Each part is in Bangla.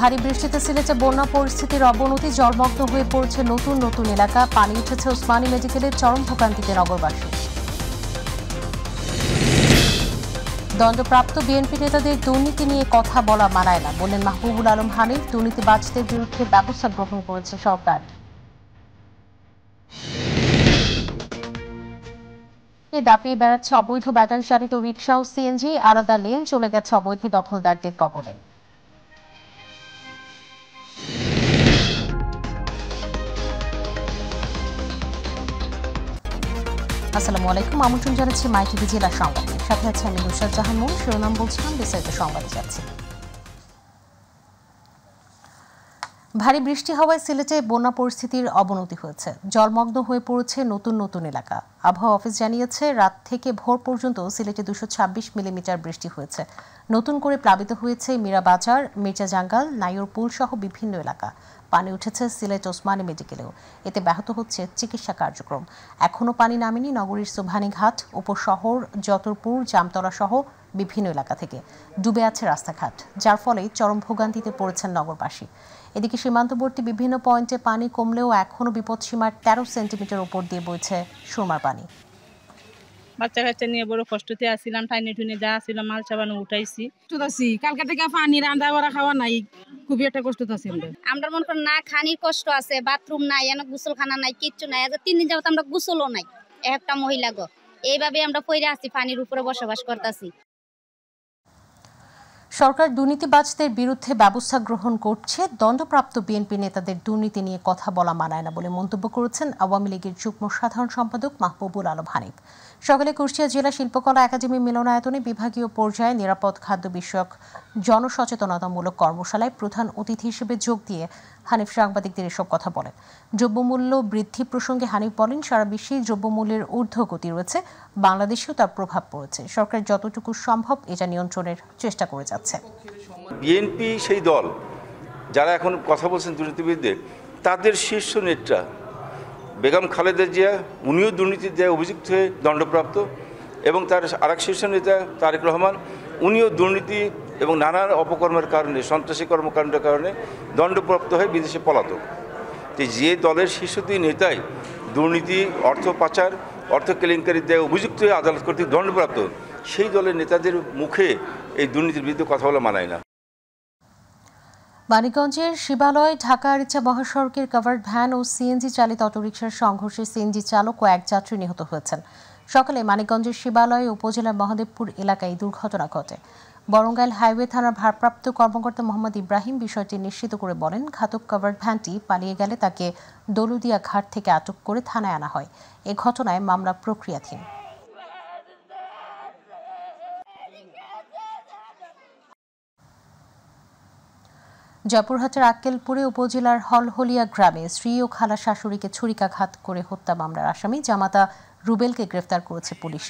ভারী বৃষ্টিতে সিলেটে বন্যা পরিস্থিতির অবনতি জলমগ্ন হয়ে পড়ছে নতুন নতুন এলাকা পানি উঠেছে ওসমানী মেডিকেলের চরম ভোগান্তিতে নগরবাসী দণ্ডপ্রাপ্ত বিএনপি নেতাদের দুর্নীতি নিয়ে কথা বলা মানায় না বললেন মাহবুবুল আলম দুর্নীতি দুর্নীতিবাজদের বিরুদ্ধে ব্যবস্থা গ্রহণ করেছে সরকার দাপিয়ে বেড়াচ্ছে অবৈধ ব্যাটারি চালিত রিক্সা ও সিএনজি আলাদা লেন চলে গেছে অবৈধ দখলদারদের কবলে আসসালামু আলাইকুম আমন্ত্রণ জানাচ্ছি মাই টিভি জেলা সংবাদ সাথে আছে আমি নুসার জাহান মন শিরোনাম বলছিলাম বিস্তারিত সংবাদ যাচ্ছি ভারী বৃষ্টি হওয়ায় সিলেটে বন্যা পরিস্থিতির অবনতি হয়েছে জলমগ্ন হয়ে পড়েছে নতুন নতুন এলাকা আবহাওয়া অফিস জানিয়েছে রাত থেকে ভোর পর্যন্ত সিলেটে দুশো ছাব্বিশ মিলিমিটার বৃষ্টি হয়েছে নতুন করে প্লাবিত হয়েছে মীরাবাজার মির্জা জাঙ্গাল নাইরপুল সহ বিভিন্ন এলাকা পানি উঠেছে সিলেট ওসমানী মেডিকেলেও এতে ব্যাহত হচ্ছে চিকিৎসা কার্যক্রম এখনও পানি নামেনি নগরীর সোভানীঘাট উপশহর যতরপুর জামতলা সহ বিভিন্ন এলাকা থেকে ডুবে আছে রাস্তাঘাট যার ফলে চরম ভোগান্তিতে পড়েছেন নগরবাসী এদিকে সীমান্তবর্তী বিভিন্ন পয়েন্টে পানি কমলেও এখনও বিপদসীমার তেরো সেন্টিমিটার উপর দিয়ে বইছে সুরমার পানি বাচ্চা কাচ্চা নিয়ে বড় কষ্টতে আসছিলাম ঠাইনে টুনে যা আসছিল মাল চাবানো উঠাইছি আছি কালকে থেকে পানি রান্না বড়া খাওয়া নাই খুবই একটা কষ্ট আছে আমরা মনে করেন না খানির কষ্ট আছে বাথরুম নাই এনে গুসলখানা নাই কিচ্ছু নাই আচ্ছা, তিন দিন যাবত আমরা গুসলও নাই একটা মহিলা গো এইভাবে আমরা পইরে আছি পানির উপরে বসবাস করতেছি সরকার দুর্নীতিবাজদের বিরুদ্ধে ব্যবস্থা গ্রহণ করছে দণ্ডপ্রাপ্ত বিএনপি নেতাদের দুর্নীতি নিয়ে কথা বলা মানায় না বলে মন্তব্য করেছেন আওয়ামী লীগের যুগ্ম সাধারণ সম্পাদক মাহবুবুল আলম হানিফ সকালে কুষ্টিয়া জেলা শিল্পকলা একাডেমি মিলনায়তনে বিভাগীয় পর্যায়ে নিরাপদ খাদ্য বিষয়ক জনসচেতনতামূলক কর্মশালায় প্রধান অতিথি হিসেবে যোগ দিয়ে হানিফ সাংবাদিকদের এসব কথা বলেন দ্রব্যমূল্য বৃদ্ধি প্রসঙ্গে হানিফ বলেন সারা বিশ্বেই দ্রব্যমূল্যের ঊর্ধ্বগতি রয়েছে বাংলাদেশেও তার প্রভাব পড়েছে সরকার যতটুকু সম্ভব এটা নিয়ন্ত্রণের চেষ্টা করে যাচ্ছে হচ্ছে বিএনপি সেই দল যারা এখন কথা বলছেন দুর্নীতিবিদদের তাদের শীর্ষ নেতা বেগম খালেদা জিয়া উনিও দুর্নীতির দেয় অভিযুক্ত হয়ে দণ্ডপ্রাপ্ত এবং তার আরেক শীর্ষ নেতা তারেক রহমান উনিও দুর্নীতি এবং নানান অপকর্মের কারণে সন্ত্রাসী কর্মকাণ্ডের কারণে দণ্ডপ্রাপ্ত হয়ে বিদেশে পলাতক যে দলের শীর্ষ দুই নেতাই দুর্নীতি অর্থ পাচার অর্থ কেলেঙ্কারির দেয় অভিযুক্ত হয়ে আদালত কর্তৃক দণ্ডপ্রাপ্ত সেই দলের নেতাদের মুখে এই দুর্নীতির বিরুদ্ধে কথা বলা মানায় না মানিকগঞ্জের শিবালয় ঢাকার ইচ্ছা মহাসড়কের কাভার্ড ভ্যান ও সিএনজি চালিত অটোরিকশার সংঘর্ষে সিএনজি চালক ও এক যাত্রী নিহত হয়েছেন সকালে মানিকগঞ্জের শিবালয় উপজেলার মহাদেবপুর এলাকায় দুর্ঘটনা ঘটে বরঙ্গাইল হাইওয়ে থানার ভারপ্রাপ্ত কর্মকর্তা মোহাম্মদ ইব্রাহিম বিষয়টি নিশ্চিত করে বলেন ঘাতক কাভার্ড ভ্যানটি পালিয়ে গেলে তাকে দলুদিয়া ঘাট থেকে আটক করে থানায় আনা হয় এ ঘটনায় মামলা প্রক্রিয়াধীন জয়পুরহাটের আক্কেলপুরে উপজেলার হলহলিয়া গ্রামে স্ত্রী ও খালা শাশুড়িকে ছুরিকাঘাত করে হত্যা মামলার আসামি জামাতা রুবেলকে গ্রেফতার করেছে পুলিশ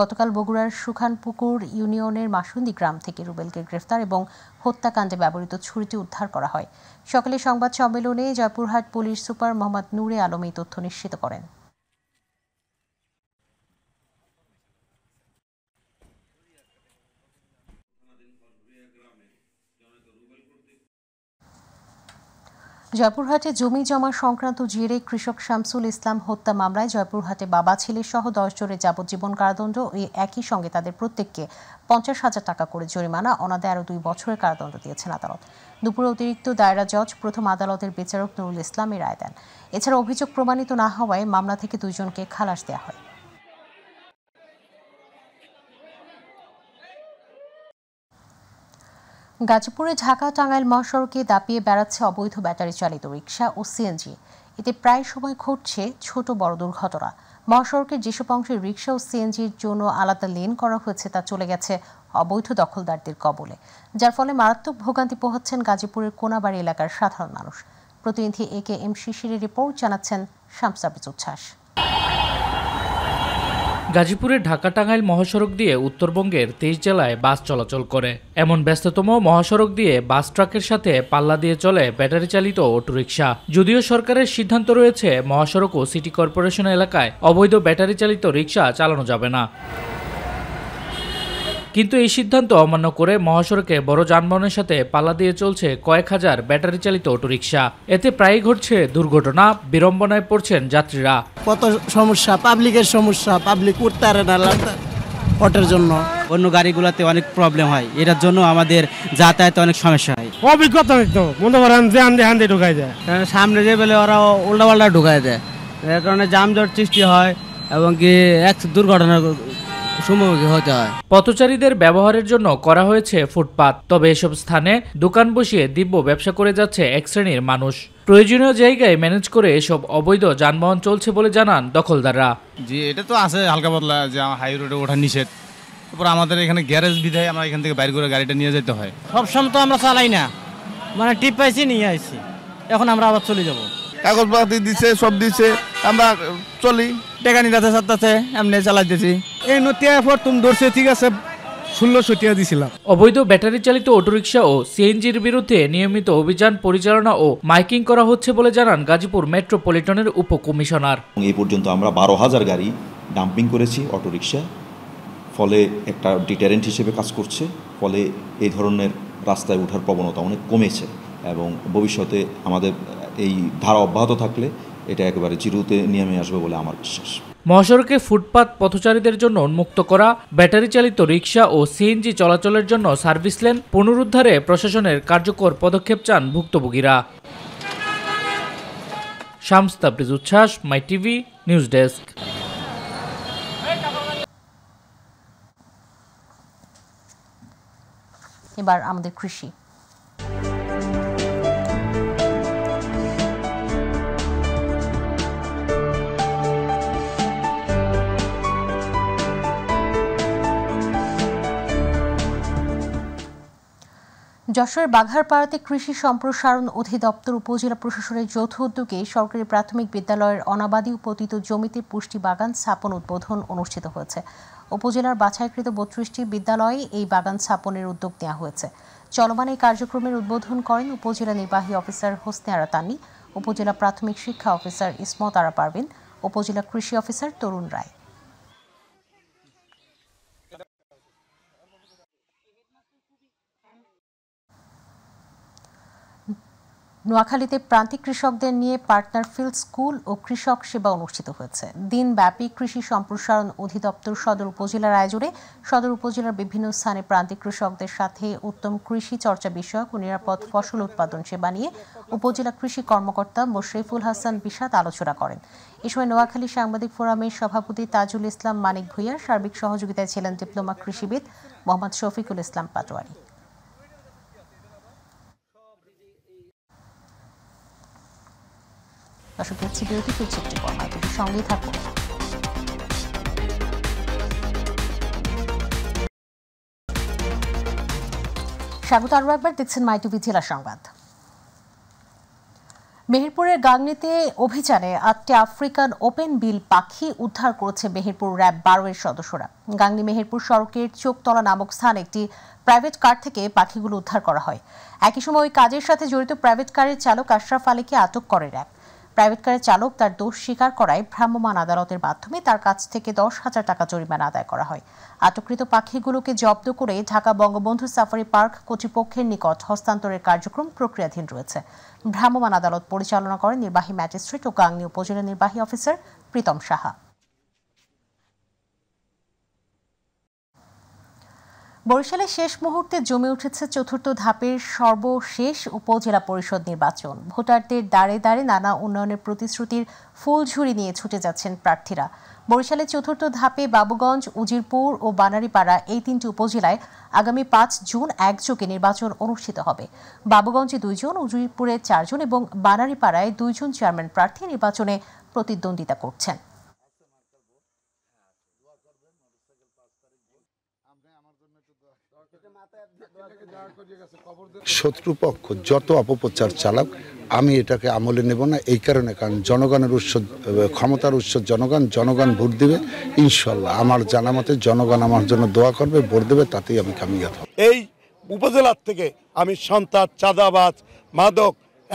গতকাল বগুড়ার সুখানপুকুর ইউনিয়নের মাসুন্দি গ্রাম থেকে রুবেলকে গ্রেফতার এবং হত্যাকাণ্ডে ব্যবহৃত ছুরিটি উদ্ধার করা হয় সকালে সংবাদ সম্মেলনে জয়পুরহাট পুলিশ সুপার মোহাম্মদ নূরে আলম এই তথ্য নিশ্চিত করেন জয়পুরহাটে জমি জমা সংক্রান্ত জেরে কৃষক শামসুল ইসলাম হত্যা মামলায় জয়পুরহাটে বাবা ছেলে সহ দশ জনের যাবজ্জীবন কারাদণ্ড ও একই সঙ্গে তাদের প্রত্যেককে পঞ্চাশ হাজার টাকা করে জরিমানা অনাদে আরও দুই বছরের কারাদণ্ড দিয়েছেন আদালত দুপুরে অতিরিক্ত দায়রা জজ প্রথম আদালতের বিচারক নুরুল ইসলামের রায় দেন এছাড়া অভিযোগ প্রমাণিত না হওয়ায় মামলা থেকে দুজনকে খালাস দেওয়া হয় গাজীপুরে ঢাকা টাঙ্গাইল মহাসড়কে দাপিয়ে বেড়াচ্ছে অবৈধ ব্যাটারি চালিত রিক্সা ও সিএনজি এতে প্রায় সময় ঘটছে ছোট বড় দুর্ঘটনা মহাসড়কের যেসব অংশে রিক্সা ও সিএনজির জন্য আলাদা লেন করা হয়েছে তা চলে গেছে অবৈধ দখলদারদের কবলে যার ফলে মারাত্মক ভোগান্তি পোহাচ্ছেন গাজীপুরের কোনাবাড়ি এলাকার সাধারণ মানুষ প্রতিনিধি এ কে এম শিশিরের রিপোর্ট জানাচ্ছেন শামসাবিজ উচ্ছ্বাস গাজীপুরের ঢাকা টাঙ্গাইল মহাসড়ক দিয়ে উত্তরবঙ্গের তেইশ জেলায় বাস চলাচল করে এমন ব্যস্ততম মহাসড়ক দিয়ে বাস ট্রাকের সাথে পাল্লা দিয়ে চলে ব্যাটারি চালিত অটোরিকশা যদিও সরকারের সিদ্ধান্ত রয়েছে মহাসড়ক ও সিটি কর্পোরেশন এলাকায় অবৈধ ব্যাটারি চালিত রিকশা চালানো যাবে না কিন্তু এই সিদ্ধান্ত অমান্য করে মহাসড়কে বড় যানবাহনের সাথে পাল্লা দিয়ে চলছে কয়েক হাজার ব্যাটারি চালিত অটোরিকশা এতে প্রায়ই ঘটছে দুর্ঘটনা বিড়ম্বনায় পড়ছেন যাত্রীরা কত সমস্যা পাবলিকের সমস্যা পাবলিক উঠতে না অটোর জন্য অন্য গাড়িগুলোতে অনেক প্রবলেম হয় এটার জন্য আমাদের যাতায়াতে অনেক সমস্যা হয় অভিজ্ঞতা একদম মনে করেন যে হান্ডে হান্দে ঢুকাই যায় হ্যাঁ, সামনে যে বেলে ওরা উল্টা পাল্টা ঢুকাই দেয় এর কারণে যানজট সৃষ্টি হয় এবং কি এক দুর্ঘটনা সম্মুখীন হতে হয় পথচারীদের ব্যবহারের জন্য করা হয়েছে ফুটপাত তবে এসব স্থানে দোকান বসিয়ে দিব্য ব্যবসা করে যাচ্ছে এক শ্রেণীর মানুষ প্রয়োজনীয় জায়গায় ম্যানেজ করে এসব অবৈধ যানবাহন চলছে বলে জানান দখলদাররা জি এটা তো আছে হালকা পাতলা যে হাই রোডে ওঠা নিষেধ তারপর আমাদের এখানে গ্যারেজ বিধায় আমরা এখান থেকে বাইর করে গাড়িটা নিয়ে যেতে হয় সবসময় তো আমরা চালাই না মানে টিপ পাইছি নিয়ে আসছি এখন আমরা আবার চলে যাব কাগজপাতি দিছে সব দিছে আমরা চলি টেকা নিতে সাতটাতে এমনি চালাইতেছি এই নতিয়া এফর তুমি ধরছে ঠিক আছে ষোলোশো টিয়া দিছিলাম অবৈধ ব্যাটারি চালিত অটোরিকশা ও সিএনজির বিরুদ্ধে নিয়মিত অভিযান পরিচালনা ও মাইকিং করা হচ্ছে বলে জানান গাজীপুর মেট্রোপলিটনের উপকমিশনার এই পর্যন্ত আমরা বারো হাজার গাড়ি ডাম্পিং করেছি অটোরিকশা ফলে একটা ডিটারেন্ট হিসেবে কাজ করছে ফলে এই ধরনের রাস্তায় ওঠার প্রবণতা অনেক কমেছে এবং ভবিষ্যতে আমাদের এই ধারা অব্যাহত থাকলে এটা একেবারে জিরোতে নিয়মে আসবে বলে আমার বিশ্বাস মহাসড়কে ফুটপাত পথচারীদের জন্য উন্মুক্ত করা ব্যাটারি চালিত রিক্সা ও সিএনজি চলাচলের জন্য সার্ভিস লেন পুনরুদ্ধারে প্রশাসনের কার্যকর পদক্ষেপ চান ভুক্তভোগীরা শামস উচ্ছ্বাস মাই টিভি নিউজ ডেস্ক এবার আমাদের কৃষি যশোর বাঘারপাড়াতে কৃষি সম্প্রসারণ অধিদপ্তর উপজেলা প্রশাসনের যৌথ উদ্যোগে সরকারি প্রাথমিক বিদ্যালয়ের অনাবাদী পতিত জমিতে পুষ্টি বাগান স্থাপন উদ্বোধন অনুষ্ঠিত হয়েছে উপজেলার বাছাইকৃত বত্রিশটি বিদ্যালয়ে এই বাগান স্থাপনের উদ্যোগ নেওয়া হয়েছে চলমান এই কার্যক্রমের উদ্বোধন করেন উপজেলা নির্বাহী অফিসার হোসনে আরাতানি উপজেলা প্রাথমিক শিক্ষা অফিসার ইসমত আরা পারভিন উপজেলা কৃষি অফিসার তরুণ রায় নোয়াখালীতে প্রান্তিক কৃষকদের নিয়ে পার্টনার ফিল্ড স্কুল ও কৃষক সেবা অনুষ্ঠিত হয়েছে দিনব্যাপী কৃষি সম্প্রসারণ অধিদপ্তর সদর উপজেলার আয়োজনে সদর উপজেলার বিভিন্ন স্থানে প্রান্তিক কৃষকদের সাথে উত্তম কৃষি চর্চা বিষয়ক ও নিরাপদ ফসল উৎপাদন সেবা নিয়ে উপজেলা কৃষি কর্মকর্তা মোশরিফুল হাসান বিশাদ আলোচনা করেন এ সময় নোয়াখালী সাংবাদিক ফোরামের সভাপতি তাজুল ইসলাম মানিক ভুইয়ার সার্বিক সহযোগিতায় ছিলেন ডিপ্লোমা কৃষিবিদ মোহাম্মদ শফিকুল ইসলাম পাটোয়ারি বিরতি দেখছি বিউটিফুল চিত্রকর্মা তুমি সঙ্গেই থাকুন স্বাগত আরও একবার দেখছেন মাইটু টিভি জেলা সংবাদ মেহেরপুরের গাংনিতে অভিযানে আটটি আফ্রিকান ওপেন বিল পাখি উদ্ধার করেছে মেহেরপুর র্যাব বারোয়ের সদস্যরা গাংনি মেহেরপুর সড়কের চোখতলা নামক স্থান একটি প্রাইভেট কার থেকে পাখিগুলো উদ্ধার করা হয় একই সময় ওই কাজের সাথে জড়িত প্রাইভেট কারের চালক আশরাফ আলীকে আটক করে র্যাব প্রাইভেট কারের চালক তার দোষ স্বীকার করায় ভ্রাম্যমাণ আদালতের মাধ্যমে তার কাছ থেকে দশ হাজার টাকা জরিমানা আদায় করা হয় আটককৃত পাখিগুলোকে জব্দ করে ঢাকা বঙ্গবন্ধু সাফারি পার্ক কর্তৃপক্ষের নিকট হস্তান্তরের কার্যক্রম প্রক্রিয়াধীন রয়েছে ভ্রাম্যমাণ আদালত পরিচালনা করেন নির্বাহী ম্যাজিস্ট্রেট ও গাংনী উপজেলা নির্বাহী অফিসার প্রীতম সাহা বরিশালে শেষ মুহূর্তে জমে উঠেছে চতুর্থ ধাপের সর্বশেষ উপজেলা পরিষদ নির্বাচন ভোটারদের দাঁড়ে দাঁড়ে নানা উন্নয়নের প্রতিশ্রুতির ফুলঝুরি নিয়ে ছুটে যাচ্ছেন প্রার্থীরা বরিশালে চতুর্থ ধাপে বাবুগঞ্জ উজিরপুর ও বানারীপাড়া এই তিনটি উপজেলায় আগামী পাঁচ জুন একযোগে নির্বাচন অনুষ্ঠিত হবে বাবুগঞ্জে দুইজন উজিরপুরে চারজন এবং বানারীপাড়ায় দুইজন চেয়ারম্যান প্রার্থী নির্বাচনে প্রতিদ্বন্দ্বিতা করছেন শত্রুপক্ষ যত অপপ্রচার চালাক আমি এটাকে আমলে নেব না এই কারণে কারণ জনগণের উৎস ক্ষমতার উৎস জনগণ জনগণ ভোট দেবে ইনশাল্লাহ আমার জানা মতে জনগণ আমার জন্য দোয়া করবে ভোট দেবে তাতেই আমি কামিয়াব এই উপজেলার থেকে আমি সন্তান চাঁদাবাজ মাদক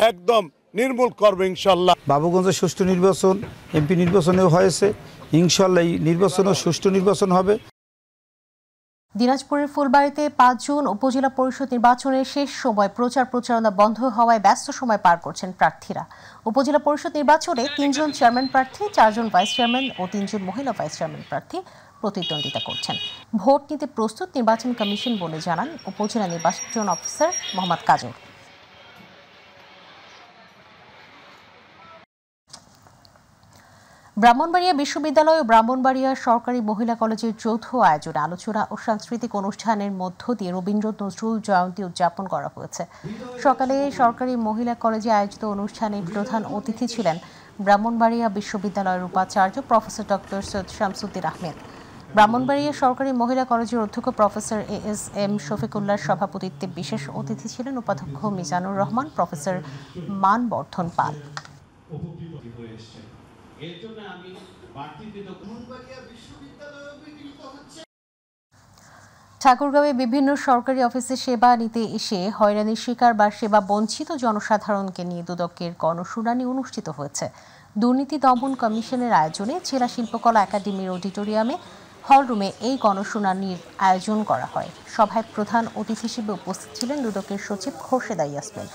একদম নির্মূল করবে ইনশাল্লাহ বাবুগঞ্জে সুষ্ঠু নির্বাচন এমপি নির্বাচনেও হয়েছে ইনশাল্লাহ এই নির্বাচনও সুষ্ঠু নির্বাচন হবে দিনাজপুরের ফুলবাড়িতে পাঁচ জুন উপজেলা পরিষদ নির্বাচনের শেষ সময় প্রচার প্রচারণা বন্ধ হওয়ায় ব্যস্ত সময় পার করছেন প্রার্থীরা উপজেলা পরিষদ নির্বাচনে তিনজন চেয়ারম্যান প্রার্থী চারজন ভাইস চেয়ারম্যান ও তিনজন মহিলা ভাইস চেয়ারম্যান প্রার্থী প্রতিদ্বন্দ্বিতা করছেন ভোট নিতে প্রস্তুত নির্বাচন কমিশন বলে জানান উপজেলা নির্বাচন অফিসার মোহাম্মদ কাজল ব্রাহ্মণবাড়িয়া বিশ্ববিদ্যালয় ও ব্রাহ্মণবাড়িয়া সরকারি মহিলা কলেজের যৌথ আয়োজনে আলোচনা ও সাংস্কৃতিক অনুষ্ঠানের মধ্য দিয়ে রবীন্দ্র নজরুল জয়ন্তী উদযাপন করা হয়েছে সকালে সরকারি মহিলা কলেজে আয়োজিত অনুষ্ঠানে প্রধান অতিথি ছিলেন ব্রাহ্মণবাড়িয়া বিশ্ববিদ্যালয়ের উপাচার্য প্রফেসর ডক্টর সৈয়দ শামসুদ্দিন আহমেদ ব্রাহ্মণবাড়িয়া সরকারি মহিলা কলেজের অধ্যক্ষ প্রফেসর এ এস এম শফিকুল্লাহর সভাপতিত্বে বিশেষ অতিথি ছিলেন উপাধ্যক্ষ মিজানুর রহমান প্রফেসর মানবর্ধন পাল ঠাকুরগাঁও ঠাকুরগাঁওয়ে বিভিন্ন সরকারি অফিসে সেবা নিতে এসে হয়রানির শিকার বা সেবা বঞ্চিত জনসাধারণকে নিয়ে দুদকের গণশুনানি অনুষ্ঠিত হয়েছে দুর্নীতি দমন কমিশনের আয়োজনে জেলা শিল্পকলা একাডেমির অডিটোরিয়ামে হলরুমে এই গণশুনানির আয়োজন করা হয় সভায় প্রধান অতিথি হিসেবে উপস্থিত ছিলেন দুদকের সচিব খোরশেদা ইয়াসমিন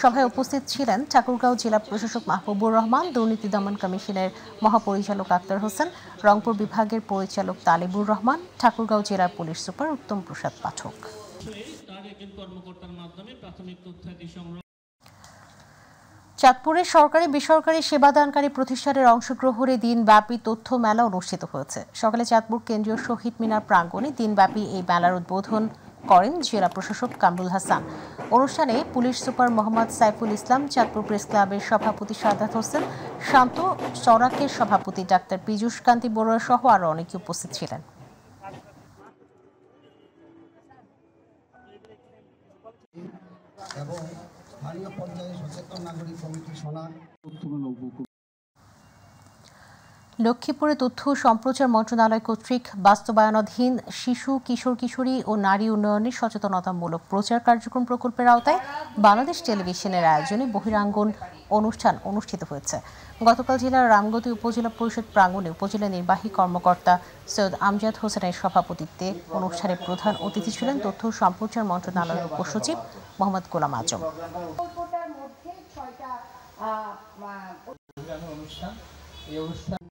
সভায় উপস্থিত ছিলেন ঠাকুরগাঁও জেলা প্রশাসক মাহবুবুর রহমান দুর্নীতি দমন কমিশনের মহাপরিচালক আক্তার হোসেন রংপুর বিভাগের পরিচালক তালিবুর রহমান ঠাকুরগাঁও জেলার পুলিশ সুপার উত্তম প্রসাদ পাঠক চাঁদপুরে সরকারি বেসরকারি সেবাদানকারী প্রতিষ্ঠানের অংশগ্রহণে দিনব্যাপী তথ্য মেলা অনুষ্ঠিত হয়েছে সকালে চাঁদপুর কেন্দ্রীয় শহীদ মিনার প্রাঙ্গণে দিনব্যাপী এই মেলার উদ্বোধন করেন জেলা প্রশাসক কামরুল হাসান অনুষ্ঠানে police super Mohammad Saiful Islam Chandpur press ক্লাবের সভাপতি সাদাত হোসেন শান্ত চরাকের সভাপতি ডাক্তার পীযুষ কান্তি বড়ুয়া সহ আরও অনেকে উপস্থিত ছিলেন এবং স্থানীয় পর্যায়ে সচেতন নাগরিক কমিটি সোনার লক্ষ্মীপুরে তথ্য সম্প্রচার মন্ত্রণালয় কর্তৃক বাস্তবায়নাধীন শিশু কিশোর কিশোরী ও নারী উন্নয়নে সচেতনতামূলক প্রচার কার্যক্রম প্রকল্পের আওতায় বাংলাদেশ টেলিভিশনের আয়োজনে বহিরাঙ্গন অনুষ্ঠান অনুষ্ঠিত হয়েছে গতকাল জেলার রামগতি উপজেলা পরিষদ প্রাঙ্গণে উপজেলা নির্বাহী কর্মকর্তা সৈয়দ আমজাদ হোসেনের সভাপতিত্বে অনুষ্ঠানে প্রধান অতিথি ছিলেন তথ্য সম্প্রচার মন্ত্রণালয়ের উপসচিব মোহাম্মদ গোলাম আজম অনুষ্ঠান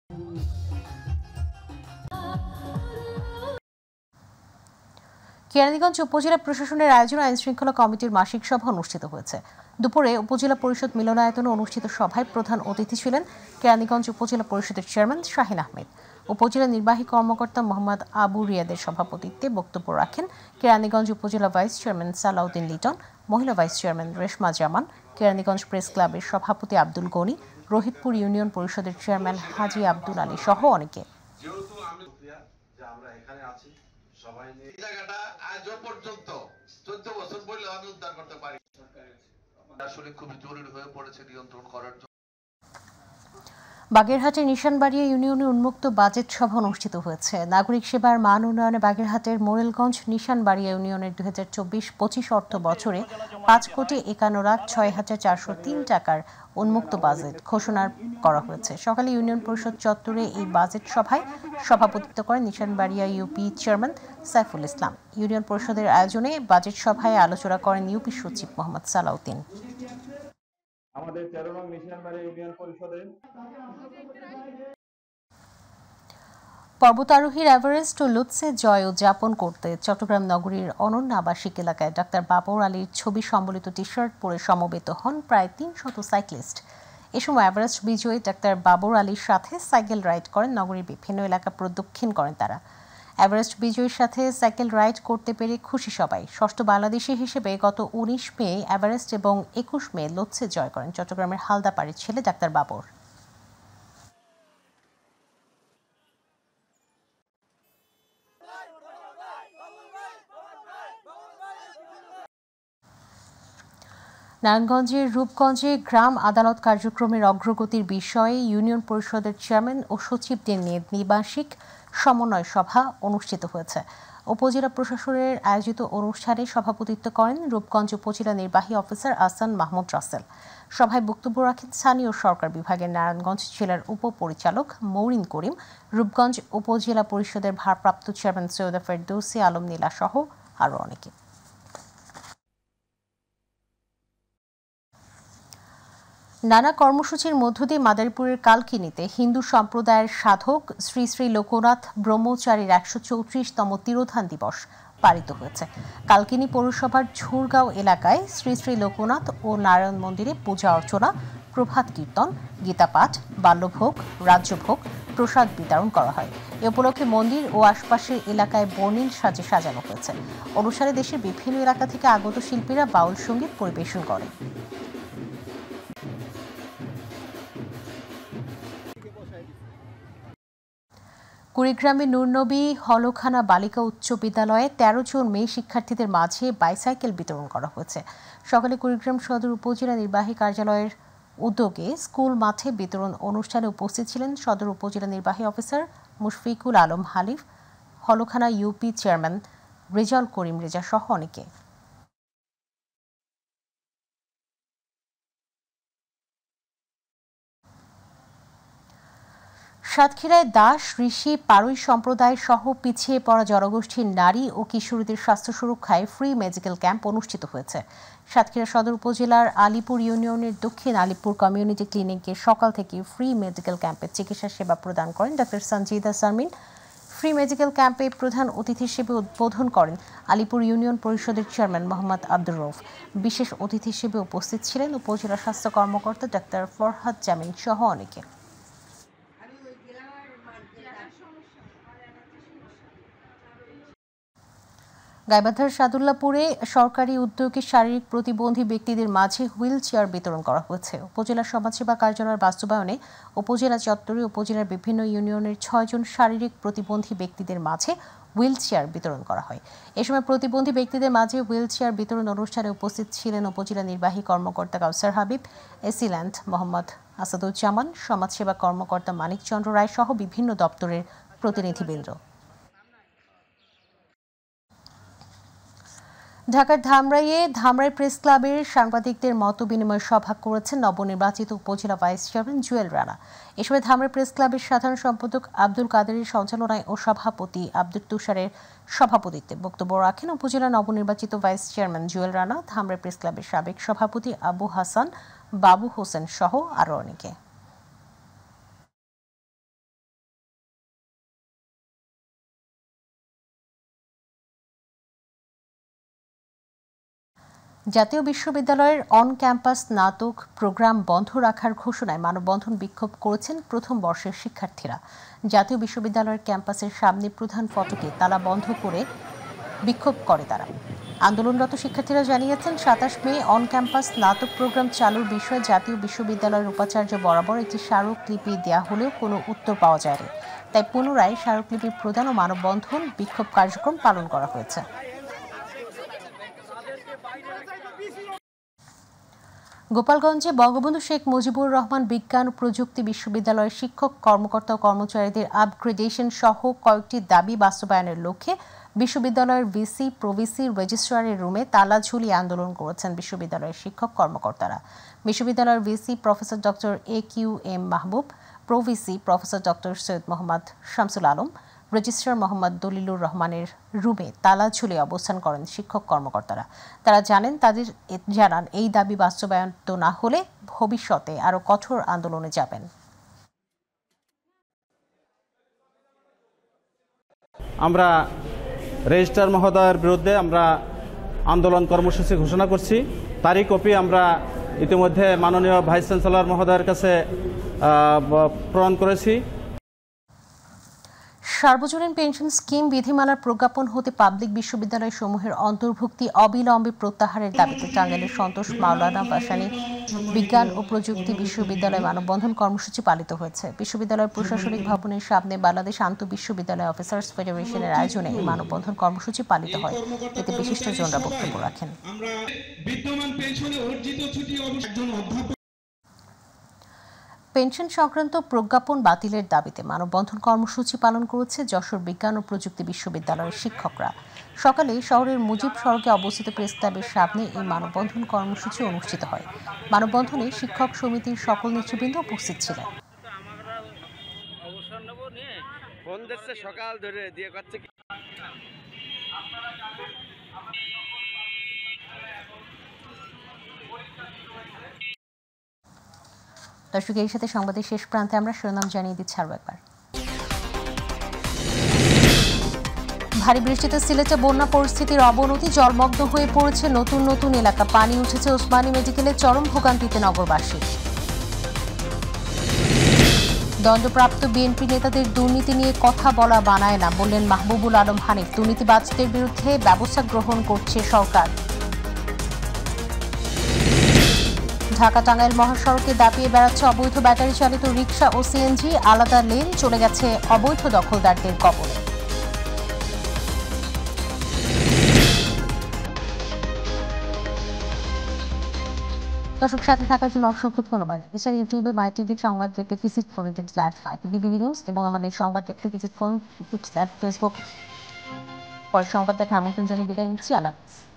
কেরানীগঞ্জ উপজেলা প্রশাসনের আয়োজন আইন শৃঙ্খলা কমিটির মাসিক সভা অনুষ্ঠিত হয়েছে দুপুরে উপজেলা পরিষদ মিলনায়তনে অনুষ্ঠিত সভায় প্রধান অতিথি ছিলেন কেরানীগঞ্জ উপজেলা পরিষদের চেয়ারম্যান শাহিন আহমেদ উপজেলা নির্বাহী কর্মকর্তা মোহাম্মদ আবু রিয়াদের সভাপতিত্বে বক্তব্য রাখেন কেরানীগঞ্জ উপজেলা ভাইস চেয়ারম্যান সালাউদ্দিন লিটন মহিলা vice chairman Reshma Zaman Keraniganj press ক্লাবের সভাপতি আব্দুল গনি রোহিতপুর ইউনিয়ন পরিষদের চেয়ারম্যান হাজি আব্দুল আলী সহ অনেকে এই জায়গাটা আজ পর্যন্ত চোদ্দ বছর বললে আমি উদ্ধার করতে পারি আসলে খুবই জরুরি হয়ে পড়েছে নিয়ন্ত্রণ করার জন্য বাগেরহাটের নিশানবাড়িয়া ইউনিয়নে উন্মুক্ত বাজেট সভা অনুষ্ঠিত হয়েছে নাগরিক সেবার মান উন্নয়নে বাগেরহাটের মোরেলগঞ্জ নিশানবাড়িয়া ইউনিয়নের দু হাজার চব্বিশ পঁচিশ অর্থ বছরে পাঁচ কোটি একান্ন লাখ ছয় হাজার চারশো তিন টাকার উন্মুক্ত বাজেট ঘোষণা করা হয়েছে সকালে ইউনিয়ন পরিষদ চত্বরে এই বাজেট সভায় সভাপতিত্ব করেন Nishanbaria UP chairman Saiful Islam union পরিষদের আয়োজনে বাজেট সভায় আলোচনা করেন ইউপি সচিব মোহাম্মদ সালাউদ্দিন আমাদের তেরো নং মিশনবাড়ি ইউনিয়ন পরিষদে পর্বতারোহীর এভারেস্ট ও লুৎসে জয় উদযাপন করতে চট্টগ্রাম নগরীর অনন্য আবাসিক এলাকায় ডাক্তার বাবর আলীর ছবি সম্বলিত টি শার্ট পরে সমবেত হন প্রায় তিন শত সাইক্লিস্ট এ সময় এভারেস্ট বিজয়ী ডাক্তার বাবর আলীর সাথে সাইকেল রাইড করেন নগরীর বিভিন্ন এলাকা প্রদক্ষিণ করেন তারা এভারেস্ট বিজয়ীর সাথে সাইকেল রাইড করতে পেরে খুশি সবাই ষষ্ঠ বাংলাদেশি হিসেবে গত উনিশ মে এভারেস্ট এবং একুশ মে লোচ্ছে জয় করেন চট্টগ্রামের হালদাপাড়ির ছেলে ডাক্তার বাবর নারায়ণগঞ্জের রূপগঞ্জে গ্রাম আদালত কার্যক্রমের অগ্রগতির বিষয়ে ইউনিয়ন পরিষদের চেয়ারম্যান ও সচিবদের নিয়ে নিবাসিক সমন্বয় সভা অনুষ্ঠিত হয়েছে উপজেলা প্রশাসনের আয়োজিত অনুষ্ঠানে সভাপতিত্ব করেন রূপগঞ্জ উপজেলা নির্বাহী অফিসার আসান মাহমুদ রাসেল সভায় বক্তব্য রাখেন স্থানীয় সরকার বিভাগের নারায়ণগঞ্জ জেলার উপপরিচালক মৌরিন করিম রূপগঞ্জ উপজেলা পরিষদের ভারপ্রাপ্ত চেয়ারম্যান সৈয়দা ফেরদৌসি আলম নীলা সহ আরও অনেকে নানা কর্মসূচির মধ্য দিয়ে মাদারীপুরের কালকিনিতে হিন্দু সম্প্রদায়ের সাধক শ্রী শ্রী লোকনাথ ব্রহ্মচারীর একশো চৌত্রিশতম তিরোধান দিবস পালিত হয়েছে কালকিনি পৌরসভার ঝুরগাঁও এলাকায় শ্রী শ্রী লোকনাথ ও নারায়ণ মন্দিরে পূজা অর্চনা প্রভাত কীর্তন গীতাপাঠ বাল্যভোগ রাজ্যভোগ প্রসাদ বিতরণ করা হয় এ উপলক্ষে মন্দির ও আশপাশের এলাকায় বর্ণিল সাজে সাজানো হয়েছে অনুসারে দেশের বিভিন্ন এলাকা থেকে আগত শিল্পীরা বাউল সঙ্গীত পরিবেশন করে কুড়িগ্রামে নূরনবী হলখানা বালিকা উচ্চ বিদ্যালয়ে তেরো জন মেয়ে শিক্ষার্থীদের মাঝে বাইসাইকেল বিতরণ করা হয়েছে সকালে কুড়িগ্রাম সদর উপজেলা নির্বাহী কার্যালয়ের উদ্যোগে স্কুল মাঠে বিতরণ অনুষ্ঠানে উপস্থিত ছিলেন সদর উপজেলা নির্বাহী অফিসার মুশফিকুল আলম হালিফ হলখানা ইউপি চেয়ারম্যান রেজাল করিম রেজা সহ অনেকে সাতক্ষীরায় দাস ঋষি পারুই সম্প্রদায় সহ পিছিয়ে পড়া জনগোষ্ঠীর নারী ও কিশোরীদের স্বাস্থ্য সুরক্ষায় ফ্রি মেডিকেল ক্যাম্প অনুষ্ঠিত হয়েছে সাতক্ষীরা সদর উপজেলার আলিপুর ইউনিয়নের দক্ষিণ আলিপুর কমিউনিটি ক্লিনিকে সকাল থেকে ফ্রি মেডিকেল ক্যাম্পে চিকিৎসা সেবা প্রদান করেন doctor Sanjida Sharmin free medical ক্যাম্পে প্রধান অতিথি হিসেবে উদ্বোধন করেন আলিপুর ইউনিয়ন পরিষদের চেয়ারম্যান মোহাম্মদ আব্দুর রৌফ বিশেষ অতিথি হিসেবে উপস্থিত ছিলেন উপজেলা স্বাস্থ্য কর্মকর্তা ডাক্তার ফরহাদ জামিন সহ অনেকে গাইবান্ধার সাদুল্লাপুরে সরকারি উদ্যোগে শারীরিক প্রতিবন্ধী ব্যক্তিদের মাঝে হুইল চেয়ার বিতরণ করা হয়েছে উপজেলা সমাজসেবা কার্যালয়ের বাস্তবায়নে উপজেলা চত্বরে উপজেলার বিভিন্ন ইউনিয়নের ছয়জন শারীরিক প্রতিবন্ধী ব্যক্তিদের মাঝে হুইল চেয়ার বিতরণ করা হয় এ সময় প্রতিবন্ধী ব্যক্তিদের মাঝে হুইল চেয়ার বিতরণ অনুষ্ঠানে উপস্থিত ছিলেন উপজেলা নির্বাহী কর্মকর্তা কাউসার হাবিব এসিল্যান্ড মোহাম্মদ আসাদুজ্জামান সমাজসেবা কর্মকর্তা মানিক চন্দ্র রায় সহ বিভিন্ন দপ্তরের প্রতিনিধিবৃন্দ ঢাকার ধামরাইয়ে ধামরাই প্রেস ক্লাবের সাংবাদিকদের মত বিনিময় সভা করেছেন নবনির্বাচিত উপজেলা ভাইস চেয়ারম্যান জুয়েল রানা এ সময় ধামরাই প্রেস ক্লাবের সাধারণ সম্পাদক আব্দুল কাদেরের সঞ্চালনায় ও সভাপতি আব্দুল তুষারের সভাপতিত্বে বক্তব্য রাখেন উপজেলা নবনির্বাচিত vice chairman Jewel Rana Dhamrai press ক্লাবের সাবেক সভাপতি আবু হাসান বাবু হোসেন সহ আরও অনেকে জাতীয় বিশ্ববিদ্যালয়ের অন ক্যাম্পাস স্নাতক প্রোগ্রাম বন্ধ রাখার ঘোষণায় মানববন্ধন বিক্ষোভ করেছেন প্রথম বর্ষের শিক্ষার্থীরা জাতীয় বিশ্ববিদ্যালয়ের ক্যাম্পাসের সামনে প্রধান ফটকে তালা বন্ধ করে বিক্ষোভ করে তারা আন্দোলনরত শিক্ষার্থীরা জানিয়েছেন সাতাশ মে অন ক্যাম্পাস স্নাতক প্রোগ্রাম চালুর বিষয়ে জাতীয় বিশ্ববিদ্যালয়ের উপাচার্য বরাবর একটি স্মারকলিপি দেওয়া হলেও কোনো উত্তর পাওয়া যায়নি তাই পুনরায় স্মারকলিপির প্রদান ও মানববন্ধন বিক্ষোভ কার্যক্রম পালন করা হয়েছে গোপালগঞ্জে বঙ্গবন্ধু শেখ মুজিবুর রহমান বিজ্ঞান ও প্রযুক্তি বিশ্ববিদ্যালয়ের শিক্ষক কর্মকর্তা ও কর্মচারীদের আপগ্রেডেশন সহ কয়েকটি দাবি বাস্তবায়নের লক্ষ্যে বিশ্ববিদ্যালয়ের ভিসি প্রভিসি রেজিস্ট্রারের রুমে তালা ঝুলি আন্দোলন করেছেন বিশ্ববিদ্যালয়ের শিক্ষক কর্মকর্তারা বিশ্ববিদ্যালয়ের VC professor doctor A Q M Mahbub pro VC professor doctor Syed Mohammad Shamsul Alam registrar Mohammad Dalilur রহমানের রুমে তালা ঝুলে অবস্থান করেন শিক্ষক কর্মকর্তারা তারা জানেন তাদের জানান এই দাবি বাস্তবায়ন তো না হলে ভবিষ্যতে আরও কঠোর আন্দোলনে যাবেন আমরা রেজিস্ট্রার মহোদয়ের বিরুদ্ধে আমরা আন্দোলন কর্মসূচি ঘোষণা করছি তারই কপি আমরা ইতিমধ্যে মাননীয় ভাইস চ্যান্সেলর মহোদয়ের কাছে প্রণ করেছি সার্বজনীন পেনশন স্কিম বিধিমালার প্রজ্ঞাপন হতে পাবলিক বিশ্ববিদ্যালয় সমূহের অন্তর্ভুক্তি অবিলম্বে প্রত্যাহারের দাবিতে টাঙ্গাইলের সন্তোষ মাওলানা ভাসানী বিজ্ঞান ও প্রযুক্তি বিশ্ববিদ্যালয় মানববন্ধন কর্মসূচি পালিত হয়েছে বিশ্ববিদ্যালয়ের প্রশাসনিক ভবনের সামনে বাংলাদেশ আন্ত বিশ্ববিদ্যালয় অফিসার্স ফেডারেশনের আয়োজনে এই মানববন্ধন কর্মসূচি পালিত হয় এতে বিশিষ্টজনরা বক্তব্য রাখেন পেনশন সংক্রান্ত প্রজ্ঞাপন বাতিলের দাবিতে মানববন্ধন কর্মসূচি পালন করেছে যশোর বিজ্ঞান ও প্রযুক্তি বিশ্ববিদ্যালয়ের শিক্ষকরা সকালে শহরের মুজিব সড়কে অবস্থিত প্রেস ক্লাবের সামনে এই মানববন্ধন কর্মসূচি অনুষ্ঠিত হয় মানববন্ধনে শিক্ষক সমিতির সকল নেতৃবৃন্দ উপস্থিত ছিলেন দর্শক এর সাথে সংবাদের শেষ প্রান্তে আমরা শিরোনাম জানিয়ে দিচ্ছি আরও একবার ভারী বৃষ্টিতে সিলেটে বন্যা পরিস্থিতির অবনতি জলমগ্ন হয়ে পড়েছে নতুন নতুন এলাকা পানি উঠেছে ওসমানী মেডিকেলে চরম ভোগান্তিতে নগরবাসী দণ্ডপ্রাপ্ত বিএনপি নেতাদের দুর্নীতি নিয়ে কথা বলা বানায় না বললেন মাহবুবুল আলম হানিফ দুর্নীতিবাজদের বিরুদ্ধে ব্যবস্থা গ্রহণ করছে সরকার ঢাকা টাঙ্গাইল মহাসড়কে দাপিয়ে বেড়াচ্ছে অবৈধ ব্যাটারি চালিত রিক্সা ও সিএনজি আলাদা লেন চলে গেছে অবৈধ দখলদারদের কবলে দর্শক সাথে থাকার জন্য অসংখ্য ধন্যবাদ এছাড়া ইউটিউবে মাই টিভি সংবাদ দেখতে ভিজিট করুন বিবি নিউজ এবং আমাদের সংবাদ দেখতে ভিজিট করুন ফেসবুক পরে সংবাদ দেখে আমন্ত্রণ জানিয়ে বিদায় নিচ্ছি আল্লাহ